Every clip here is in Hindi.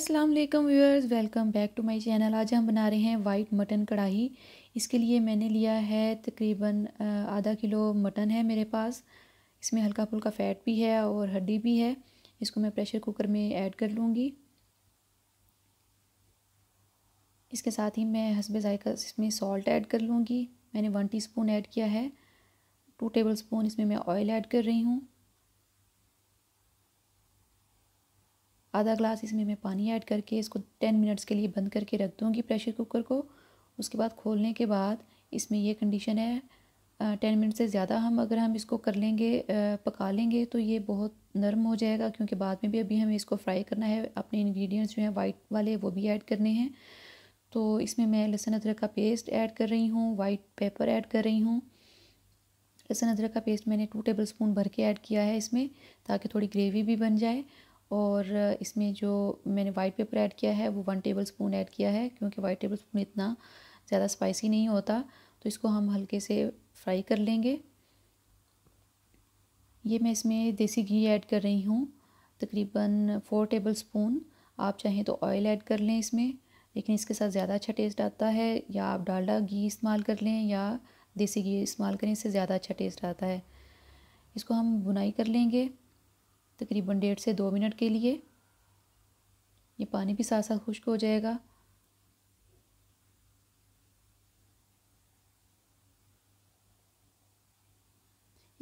अस्सलाम वालेकुम viewers welcome back to my channel आज हम बना रहे हैं वाइट मटन कढ़ाई इसके लिए मैंने लिया है तकरीबन आधा किलो मटन है मेरे पास इसमें हल्का फुल्का फ़ैट भी है और हड्डी भी है इसको मैं प्रेशर कुकर में ऐड कर लूँगी इसके साथ ही मैं हसब जायका इसमें सॉल्ट ऐड कर लूँगी मैंने वन स्पून ऐड किया है टू टेबल स्पून इसमें मैं ऑयल ऐड कर रही हूँ आधा ग्लास इसमें मैं पानी ऐड करके इसको टेन मिनट्स के लिए बंद करके रख दूँगी प्रेशर कुकर को उसके बाद खोलने के बाद इसमें यह कंडीशन है टेन मिनट से ज़्यादा हम अगर हम इसको कर लेंगे पका लेंगे तो ये बहुत नरम हो जाएगा क्योंकि बाद में भी अभी हमें इसको फ्राई करना है अपने इंग्रेडिएंट्स जो हैं वाइट वाले वो भी ऐड करने हैं तो इसमें मैं लहसुन अदरक का पेस्ट ऐड कर रही हूँ वाइट पेपर ऐड कर रही हूँ लहसुन अदरक का पेस्ट मैंने टू टेबल स्पून भर के ऐड किया है इसमें ताकि थोड़ी ग्रेवी भी बन जाए और इसमें जो मैंने वाइट पेपर ऐड किया है वो वन टेबल स्पून ऐड किया है क्योंकि वाइट टेबल स्पून इतना ज़्यादा स्पाइसी नहीं होता तो इसको हम हल्के से फ्राई कर लेंगे ये मैं इसमें देसी घी ऐड कर रही हूँ तकरीबन फोर टेबल स्पून आप चाहें तो ऑयल ऐड कर लें इसमें लेकिन इसके साथ ज़्यादा अच्छा टेस्ट आता है या आप डालडा घी इस्तेमाल कर लें या देसी घी इस्तेमाल करें इससे ज़्यादा अच्छा टेस्ट आता है इसको हम बुनाई कर लेंगे तकरीबन डेढ़ से दो मिनट के लिए ये पानी भी साथ साथ खुश्क हो जाएगा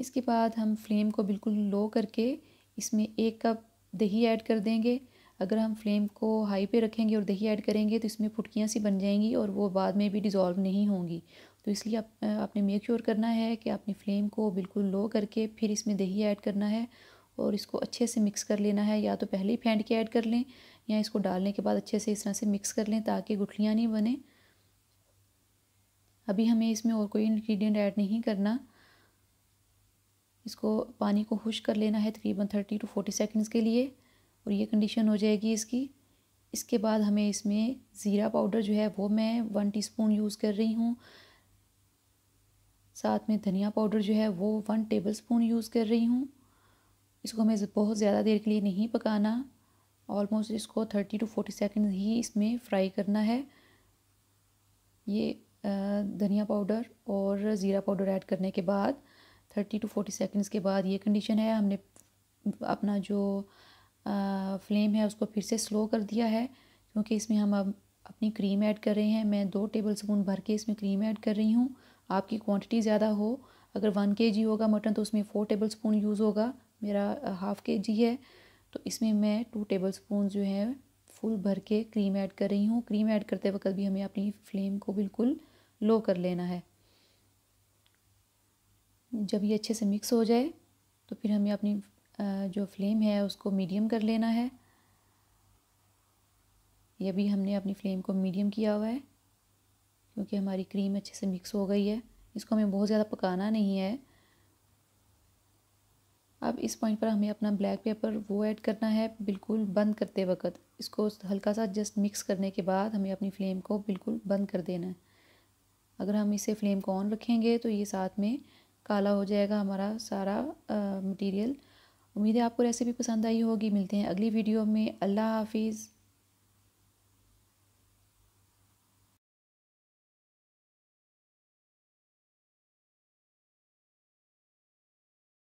इसके बाद हम फ्लेम को बिल्कुल लो करके इसमें एक कप दही ऐड कर देंगे अगर हम फ्लेम को हाई पे रखेंगे और दही ऐड करेंगे तो इसमें फुटकियाँ सी बन जाएंगी और वो बाद में भी डिज़ोल्व नहीं होंगी तो इसलिए आप, आपने मेक श्योर करना है कि आपने फ्लेम को बिल्कुल लो करके फिर इसमें दही ऐड करना है और इसको अच्छे से मिक्स कर लेना है या तो पहले ही फेंट के ऐड कर लें या इसको डालने के बाद अच्छे से इस तरह से मिक्स कर लें ताकि गुठलियाँ नहीं बने अभी हमें इसमें और कोई इन्ग्रीडियंट ऐड नहीं करना इसको पानी को खुश कर लेना है तकरीबन थर्टी टू फोर्टी सेकेंड्स के लिए और ये कंडीशन हो जाएगी इसकी इसके बाद हमें इसमें ज़ीरा पाउडर जो है वो मैं वन टीस्पून यूज़ कर रही हूँ साथ में धनिया पाउडर जो है वो वन टेबल स्पून यूज़ कर रही हूँ इसको हमें बहुत ज़्यादा देर के लिए नहीं पकाना ऑलमोस्ट इसको थर्टी टू फोर्टी सेकेंड ही इसमें फ्राई करना है ये धनिया पाउडर और ज़ीरा पाउडर ऐड करने के बाद थर्टी टू फोर्टी सेकेंड्स के बाद ये कंडीशन है हमने अपना जो फ्लेम है उसको फिर से स्लो कर दिया है क्योंकि इसमें हम अब अपनी क्रीम ऐड कर रहे हैं मैं दो टेबल स्पून भर के इसमें क्रीम ऐड कर रही हूँ आपकी क्वांटिटी ज़्यादा हो अगर वन के जी होगा मटन तो उसमें फ़ोर टेबल स्पून यूज़ होगा मेरा हाफ़ के जी है तो इसमें मैं टू टेबल स्पून जो है फुल भर के क्रीम ऐड कर रही हूँ क्रीम ऐड करते वक्त भी हमें अपनी फ्लेम को बिल्कुल लो कर लेना है जब ये अच्छे से मिक्स हो जाए तो फिर हमें अपनी जो फ्लेम है उसको मीडियम कर लेना है ये भी हमने अपनी फ्लेम को मीडियम किया हुआ है क्योंकि हमारी क्रीम अच्छे से मिक्स हो गई है इसको हमें बहुत ज़्यादा पकाना नहीं है अब इस पॉइंट पर हमें अपना ब्लैक पेपर वो ऐड करना है बिल्कुल बंद करते वक्त इसको हल्का सा जस्ट मिक्स करने के बाद हमें अपनी फ्लेम को बिल्कुल बंद कर देना है अगर हम इसे फ्लेम को ऑन रखेंगे तो ये साथ में काला हो जाएगा हमारा सारा मटेरियल उम्मीद है आपको रेसिपी पसंद आई होगी मिलते हैं अगली वीडियो में अल्लाह हाफिज़